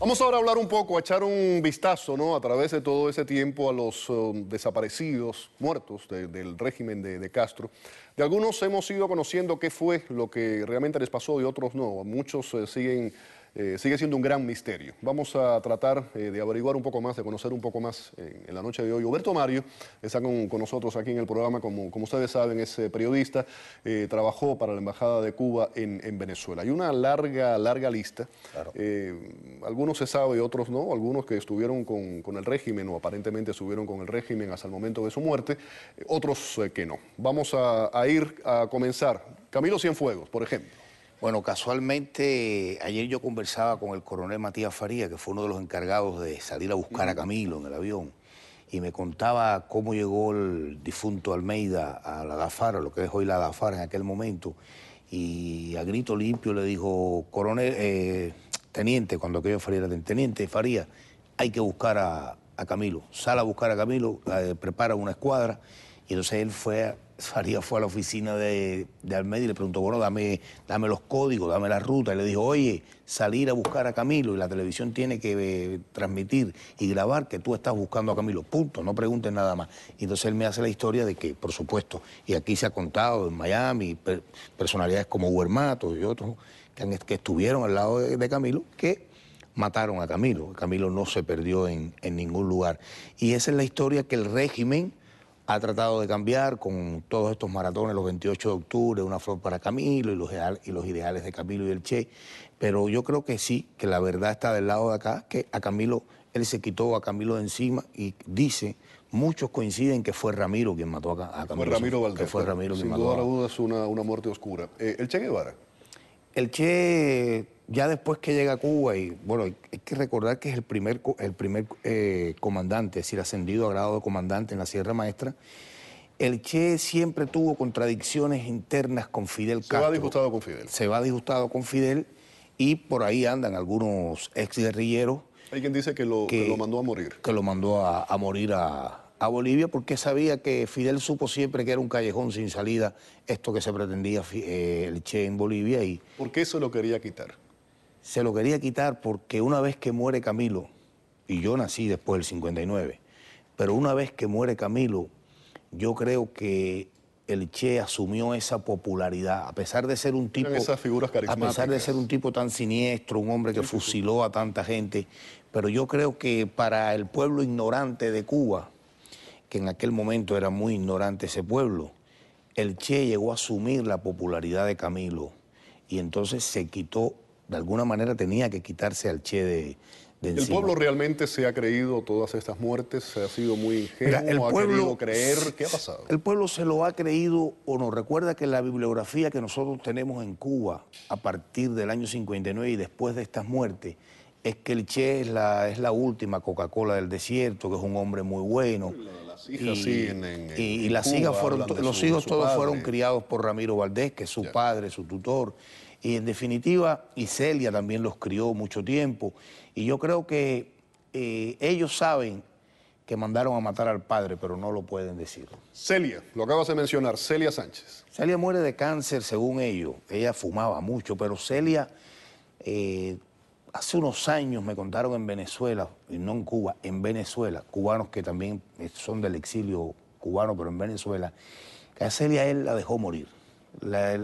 Vamos ahora a hablar un poco, a echar un vistazo ¿no? a través de todo ese tiempo a los eh, desaparecidos, muertos del régimen de, Castro. De algunos hemos ido conociendo qué fue lo que realmente les pasó, y otros no. Muchos eh, siguen eh, sigue siendo un gran misterio. Vamos a tratar eh, de averiguar un poco más, de conocer un poco más en la noche de hoy. Huberto Mario está con, nosotros aquí en el programa, como, como ustedes saben, es eh, periodista, trabajó para la Embajada de Cuba en, Venezuela. Hay una larga, larga lista. algunos se sabe, otros no. Algunos que estuvieron con, el régimen o aparentemente estuvieron con el régimen hasta el momento de su muerte, otros que no. Vamos a ir a comenzar. Camilo Cienfuegos, por ejemplo. Bueno, casualmente ayer yo conversaba con el coronel Matías Faría, que fue uno de los encargados de salir a buscar a Camilo en el avión, y me contaba cómo llegó el difunto Almeida a la Dafara, lo que es hoy la Dafara en aquel momento, y a grito limpio le dijo, coronel, eh, teniente, cuando aquello Faría era teniente, Faría, hay que buscar a, Camilo, sale a buscar a Camilo, eh, prepara una escuadra, y entonces él fue a... Faría fue a la oficina de, de y le preguntó, bueno, dame, dame los códigos, dame la ruta. Y le dijo, oye, salir a buscar a Camilo y la televisión tiene que eh, transmitir y grabar que tú estás buscando a Camilo. Punto, no pregunten nada más. Y entonces él me hace la historia de que, por supuesto, y aquí se ha contado en Miami, personalidades como Huermato y otros que, estuvieron al lado de, Camilo, que mataron a Camilo. Camilo no se perdió en, en ningún lugar. Y esa es la historia que el régimen ha tratado de cambiar con todos estos maratones, los 28 de octubre, una flor para Camilo y los, ideales de Camilo y el Che. Pero yo creo que sí, que la verdad está del lado de acá, que a Camilo, él se quitó a Camilo de encima y dice, muchos coinciden que fue Ramiro quien mató a, Camilo. Fue Ramiro Valdés. fue Ramiro quien sin mató duda una, una muerte oscura. Eh, ¿El Che Guevara? El Che ya después que llega a Cuba, y bueno, hay, que recordar que es el primer, el primer eh, comandante, es decir, ascendido a grado de comandante en la Sierra Maestra, el Che siempre tuvo contradicciones internas con Fidel Castro. Se va disgustado con Fidel. Se va disgustado con Fidel y por ahí andan algunos guerrilleros... Hay quien dice que lo, lo mandó a morir. Que lo mandó a, morir a, Bolivia porque sabía que Fidel supo siempre que era un callejón sin salida esto que se pretendía eh, el Che en Bolivia. Y... Porque eso lo quería quitar se lo quería quitar porque una vez que muere Camilo, y yo nací después del 59, pero una vez que muere Camilo, yo creo que el Che asumió esa popularidad, a pesar de ser un tipo. a pesar de ser un tipo tan siniestro, un hombre que fusiló a tanta gente. Pero yo creo que para el pueblo ignorante de Cuba, que en aquel momento era muy ignorante ese pueblo, el Che llegó a asumir la popularidad de Camilo. Y entonces se quitó de alguna manera tenía que quitarse al Che de, de ¿El pueblo realmente se ha creído todas estas muertes? ¿Se ha sido muy ingenuo? ¿Ha creer? ¿Qué ha pasado? El pueblo se lo ha creído o no. Recuerda que la bibliografía que nosotros tenemos en Cuba a partir del año 59 y después de estas muertes es que el Che es la, es la última Coca-Cola del desierto, que es un hombre muy bueno. y, las hijas fueron, los hijos todos fueron criados por Ramiro Valdés, que es su padre, su tutor. Y en definitiva, y Celia también los crió mucho tiempo. Y yo creo que eh, ellos saben que mandaron a matar al padre, pero no lo pueden decir. Celia, lo acabas de mencionar, Celia Sánchez. Celia muere de cáncer, según ellos. Ella fumaba mucho, pero Celia, eh, hace unos años me contaron en Venezuela, y no en Cuba, en Venezuela, cubanos que también eh, son del exilio cubano, pero en Venezuela, que a Celia él la dejó morir. La,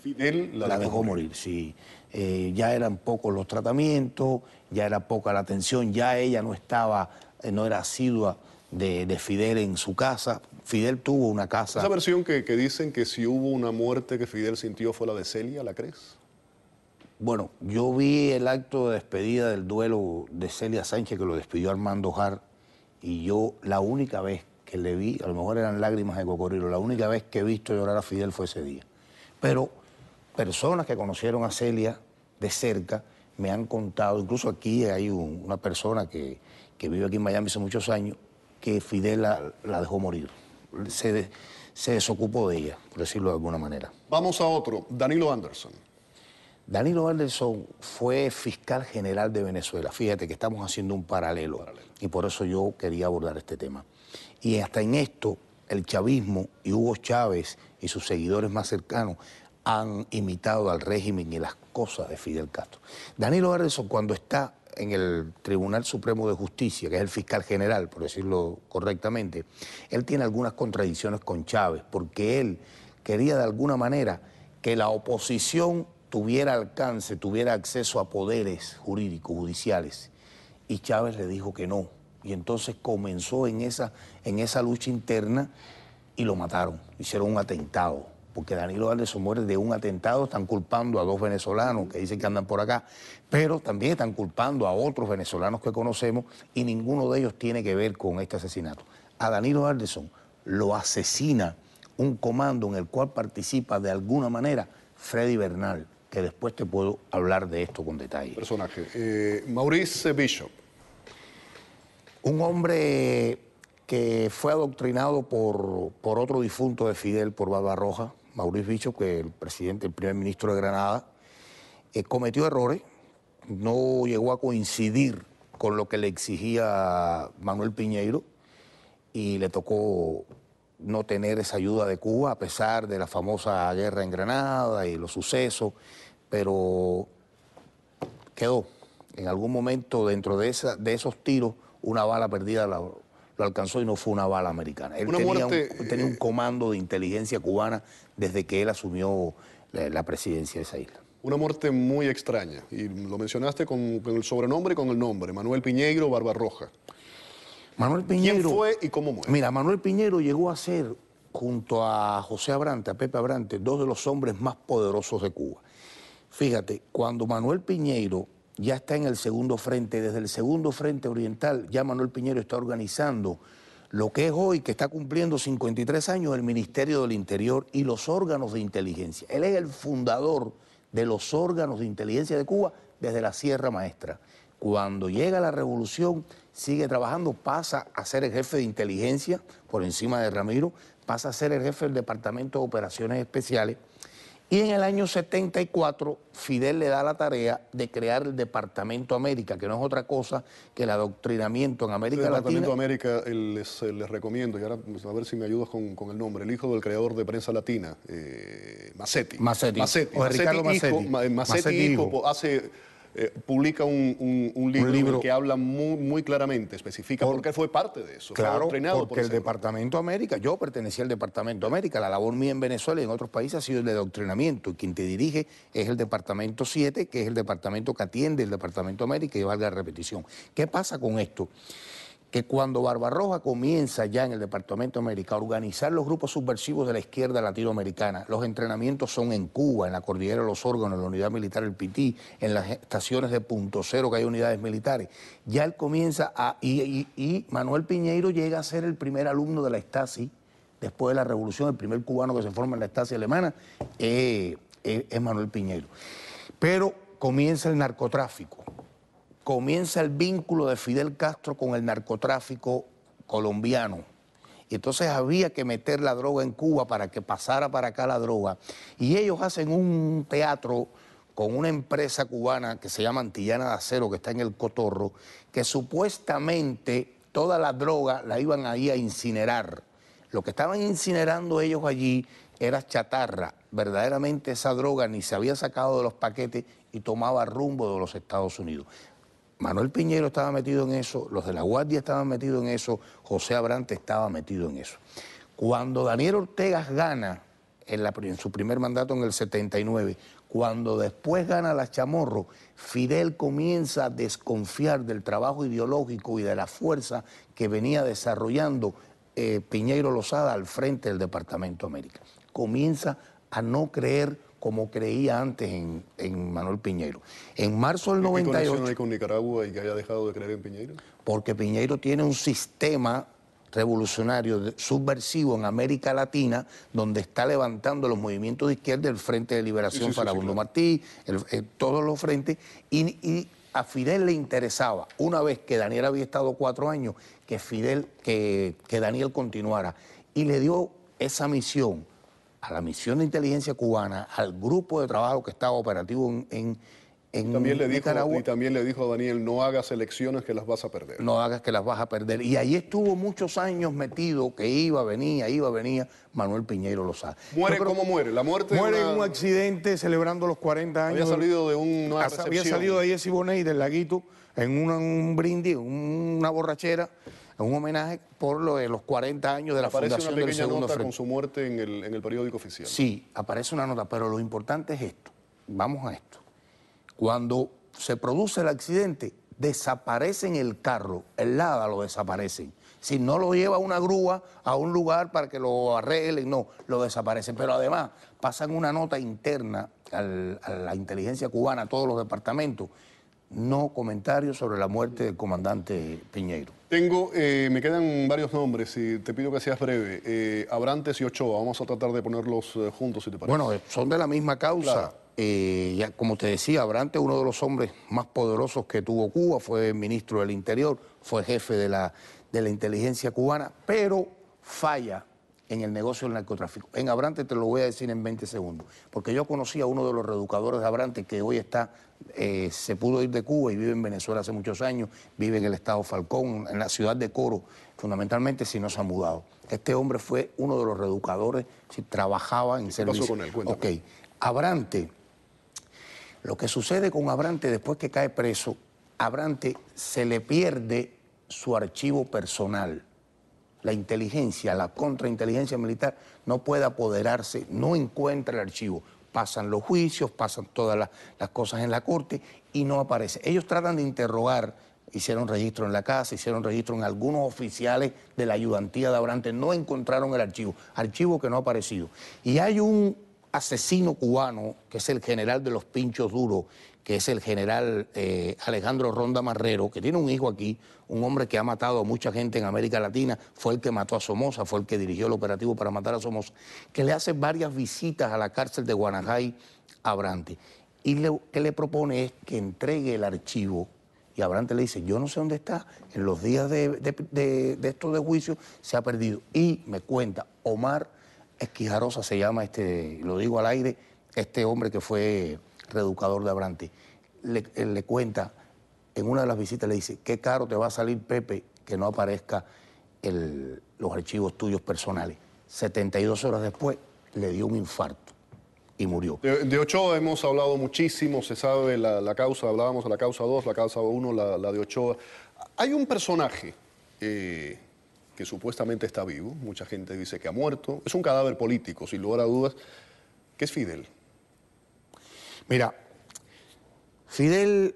Fidel la, dejó morir. sí. Eh, ya eran pocos los tratamientos, ya era poca la atención, ya ella no estaba, eh, no era asidua de, Fidel en su casa. Fidel tuvo una casa. Esa versión que, dicen que si hubo una muerte que Fidel sintió fue la de Celia, ¿la crees? Bueno, yo vi el acto de despedida del duelo de Celia Sánchez que lo despidió Armando Jar y yo la única vez que le vi, a lo mejor eran lágrimas de Cocorrilo, la única vez que he visto llorar a Fidel fue ese día. Pero personas que conocieron a Celia de cerca me han contado, incluso aquí hay una persona que, vive aquí en Miami hace muchos años, que Fidel la, dejó morir. Se, se desocupó de ella, por decirlo de alguna manera. Vamos a otro, Danilo Anderson. Danilo Anderson fue fiscal general de Venezuela. Fíjate que estamos haciendo un paralelo, y por eso yo quería abordar este tema. Y hasta en esto el chavismo y Hugo Chávez y sus seguidores más cercanos han imitado al régimen y las cosas de Fidel Castro. Danilo Anderson, cuando está en el Tribunal Supremo de Justicia, que es el fiscal general, por decirlo correctamente, él tiene algunas contradicciones con Chávez, porque él quería de alguna manera que la oposición tuviera alcance, tuviera acceso a poderes jurídicos, judiciales, y Chávez le dijo que no, y entonces comenzó en esa, en esa lucha interna y lo mataron, hicieron un atentado. Porque Danilo Anderson muere de un atentado, están culpando a dos venezolanos que dicen que andan por acá, pero también están culpando a otros venezolanos que conocemos y ninguno de ellos tiene que ver con este asesinato. A Danilo Anderson lo asesina un comando en el cual participa de alguna manera Freddy Bernal, que después te puedo hablar de esto con detalle. Personaje. Eh, Maurice Bishop, un hombre que fue adoctrinado por, otro difunto de Fidel, por Roja, Mauricio Bicho, que el presidente, el primer ministro de Granada, eh, cometió errores, no llegó a coincidir con lo que le exigía Manuel Piñeiro y le tocó no tener esa ayuda de Cuba a pesar de la famosa guerra en Granada y los sucesos, pero quedó en algún momento dentro de, esa, de esos tiros una bala perdida la, lo alcanzó y no fue una bala americana. Él tenía, eh, un, comando de inteligencia cubana desde que él asumió la, presidencia de esa isla. Una muerte muy extraña, y lo mencionaste con, el sobrenombre y con el nombre, Manuel Piñeiro Barbarroja. Manuel Piñeiro, ¿Quién fue y cómo muere? Mira, Manuel Piñeiro llegó a ser, junto a José Abrante, a Pepe Abrante, dos de los hombres más poderosos de Cuba. Fíjate, cuando Manuel Piñeiro ya está en el segundo frente. Desde el segundo frente oriental ya Manuel Piñero está organizando lo que es hoy, que está cumpliendo 53 años, el Ministerio del Interior y los órganos de inteligencia. Él es el fundador de los órganos de inteligencia de Cuba desde la Sierra Maestra. Cuando llega la revolución, sigue trabajando, pasa a ser el jefe de inteligencia por encima de Ramiro, pasa a ser el jefe del Departamento de Operaciones Especiales y en el año 74, Fidel le da la tarea de crear el Departamento América, que no es otra cosa que el adoctrinamiento en América el Departamento América, eh, les, recomiendo, y ahora a ver si me ayudas con, el nombre, el hijo del creador de prensa latina, eh, Massetti. Massetti. O Ricardo Massetti. Massetti. Eh, hace eh, publica un, libro que habla muy, claramente, especifica por, qué fue parte de eso. Claro, porque el Departamento América, yo pertenecía al Departamento América, la labor mía en Venezuela y en otros países ha sido el de adoctrinamiento, y quien te dirige es el Departamento 7, que es el departamento que atiende el Departamento América, y valga la repetición. ¿Qué pasa con esto? que cuando Barbarroja comienza ya en el Departamento de América a organizar los grupos subversivos de la izquierda latinoamericana, los entrenamientos son en Cuba, en la Cordillera de los Órganos, en la Unidad Militar del PITI, en las estaciones de Punto Cero que hay unidades militares. Ya él comienza a... Y, Manuel Piñeiro llega a ser el primer alumno de la Stasi, después de la revolución, el primer cubano que se forma en la Stasi alemana, eh, eh, es Manuel Piñeiro. Pero comienza el narcotráfico comienza el vínculo de Fidel Castro con el narcotráfico colombiano. Y entonces había que meter la droga en Cuba para que pasara para acá la droga. Y ellos hacen un teatro con una empresa cubana que se llama Antillana de Acero, que está en el Cotorro, que supuestamente toda la droga la iban ahí a incinerar. Lo que estaban incinerando ellos allí era chatarra. Verdaderamente esa droga ni se había sacado de los paquetes y tomaba rumbo de los Estados Unidos. Manuel Piñero estaba metido en eso, los de la Guardia estaban metidos en eso, José Abrante estaba metido en eso. Cuando Daniel Ortega gana en, su primer mandato en el 79, cuando después gana la Chamorro, Fidel comienza a desconfiar del trabajo ideológico y de la fuerza que venía desarrollando eh, Piñero Lozada al frente del Departamento América. Comienza a no creer como creía antes en, en Manuel Piñeiro. En marzo del 98... ¿Qué hay con Nicaragua y que haya dejado de creer en Piñeiro? Porque Piñeiro tiene un sistema revolucionario subversivo en América Latina, donde está levantando los movimientos de izquierda, el Frente de Liberación para sí, Martí, eh, todos los frentes, y, a Fidel le interesaba, una vez que Daniel había estado cuatro años, que Fidel, que, que Daniel continuara, y le dio esa misión a la misión de inteligencia cubana, al grupo de trabajo que estaba operativo en, en también le Y también le dijo a Daniel, no hagas elecciones que las vas a perder. No hagas que las vas a perder. Y ahí estuvo muchos años metido, que iba, venía, iba, venía, Manuel Piñeiro lo sabe. ¿Muere como muere? ¿La muerte? Muere en un accidente celebrando los 40 años. Había salido de un, Había salido de Jesse Bonet del laguito en un brindis, una borrachera un homenaje por los 40 años de la fundación del segundo nota con su muerte en el, periódico oficial. Sí, aparece una nota, pero lo importante es esto. Vamos a esto. Cuando se produce el accidente, desaparecen el carro, el Lada lo desaparecen. Si no lo lleva una grúa a un lugar para que lo arreglen, no, lo desaparecen. Pero además pasan una nota interna a la inteligencia cubana, a todos los departamentos, no comentarios sobre la muerte del comandante Piñeiro. Tengo, eh, me quedan varios nombres y te pido que seas breve. Eh, Abrantes y Ochoa, vamos a tratar de ponerlos eh, juntos, si te parece. Bueno, son de la misma causa. ya, como te decía, Abrantes uno de los hombres más poderosos que tuvo Cuba, fue ministro del Interior, fue jefe de la, de la inteligencia cubana, pero falla en el negocio del narcotráfico. En Abrante te lo voy a decir en 20 segundos, porque yo conocí a uno de los reeducadores de Abrante que hoy está, eh, se pudo ir de Cuba y vive en Venezuela hace muchos años, vive en el estado Falcón, en la ciudad de Coro, fundamentalmente si no se ha mudado. Este hombre fue uno de los reeducadores, trabajaba en servicio. con Ok, Abrante, lo que sucede con Abrante después que cae preso, Abrante se le pierde su archivo personal la inteligencia, la contrainteligencia militar no puede apoderarse, no encuentra el archivo. Pasan los juicios, pasan todas las, cosas en la corte y no aparece. Ellos tratan de interrogar, hicieron registro en la casa, hicieron registro en algunos oficiales de la ayudantía de abrantes, no encontraron el archivo, archivo que no ha aparecido. Y hay un asesino cubano, que es el general de los pinchos duros, que es el general eh, Alejandro Ronda Marrero, que tiene un hijo aquí, un hombre que ha matado a mucha gente en América Latina, fue el que mató a Somoza, fue el que dirigió el operativo para matar a Somoza, que le hace varias visitas a la cárcel de Guanajay a Y lo que le propone es que entregue el archivo. Y Abrante le dice, yo no sé dónde está, en los días de, estos de juicio se ha perdido. Y me cuenta, Omar Esquijarosa se llama, este, lo digo al aire, este hombre que fue reeducador de Abrantes, eh, le, cuenta, en una de las visitas le dice, qué caro te va a salir Pepe que no aparezca el, los archivos tuyos personales. 72 horas después le dio un infarto y murió. De, Ochoa hemos hablado muchísimo, se sabe la, causa, hablábamos de la causa 2, la causa 1, la, de Ochoa. Hay un personaje eh, que supuestamente está vivo, mucha gente dice que ha muerto, es un cadáver político, sin lugar a dudas, que es Fidel. Mira, Fidel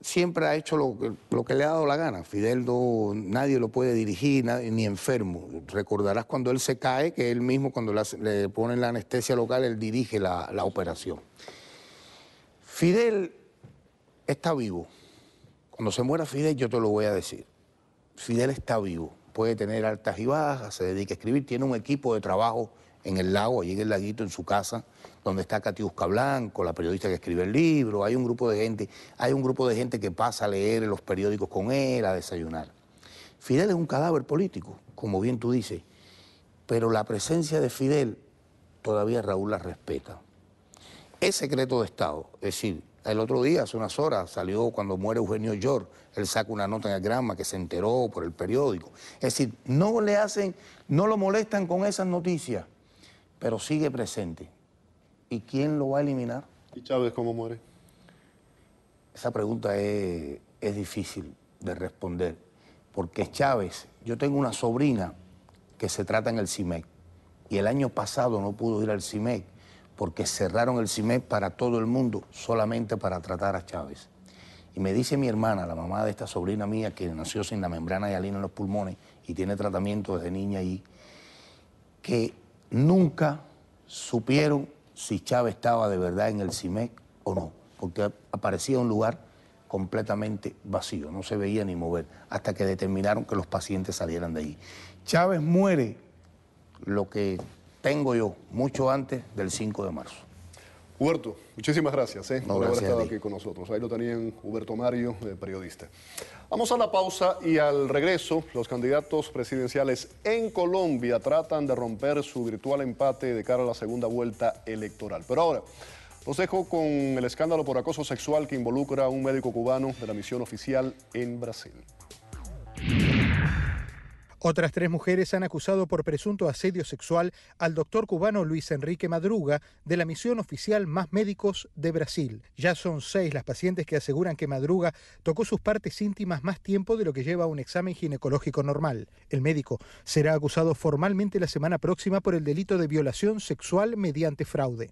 siempre ha hecho lo, que le ha dado la gana. Fidel no, nadie lo puede dirigir, ni enfermo. Recordarás cuando él se cae, que él mismo cuando le ponen la anestesia local, él dirige la, la operación. Fidel está vivo. Cuando se muera Fidel, yo te lo voy a decir. Fidel está vivo. Puede tener altas y bajas, se dedica a escribir, tiene un equipo de trabajo en el lago, allí en el laguito, en su casa, donde está Catiusca Blanco, la periodista que escribe el libro, hay un grupo de gente, hay un grupo de gente que pasa a leer los periódicos con él, a desayunar. Fidel es un cadáver político, como bien tú dices, pero la presencia de Fidel todavía Raúl la respeta. Es secreto de Estado, es decir, el otro día, hace unas horas, salió cuando muere Eugenio York, él saca una nota en el grama que se enteró por el periódico. Es decir, no le hacen, no lo molestan con esas noticias, pero sigue presente. ¿Y quién lo va a eliminar? ¿Y Chávez cómo muere? Esa pregunta es, difícil de responder, porque Chávez, yo tengo una sobrina que se trata en el CIMEC, y el año pasado no pudo ir al CIMEC porque cerraron el CIMEC para todo el mundo, solamente para tratar a Chávez. Y me dice mi hermana, la mamá de esta sobrina mía, que nació sin la membrana de alina en los pulmones y tiene tratamiento desde niña ahí, que nunca supieron si Chávez estaba de verdad en el CIMEC o no, porque aparecía un lugar completamente vacío, no se veía ni mover, hasta que determinaron que los pacientes salieran de allí. Chávez muere, lo que tengo yo, mucho antes del 5 de marzo. Huberto, muchísimas gracias eh, por haber estado aquí con nosotros. Ahí lo tenían Huberto Mario, periodista. Vamos a la pausa y al regreso, los candidatos presidenciales en Colombia tratan de romper su virtual empate de cara a la segunda vuelta electoral. Pero ahora, los dejo con el escándalo por acoso sexual que involucra a un médico cubano de la misión oficial en Brasil. Otras tres mujeres han acusado por presunto asedio sexual al doctor cubano Luis Enrique Madruga de la misión oficial Más Médicos de Brasil. Ya son seis las pacientes que aseguran que Madruga tocó sus partes íntimas más tiempo de lo que lleva un examen ginecológico normal. El médico será acusado formalmente la semana próxima por el delito de violación sexual mediante fraude.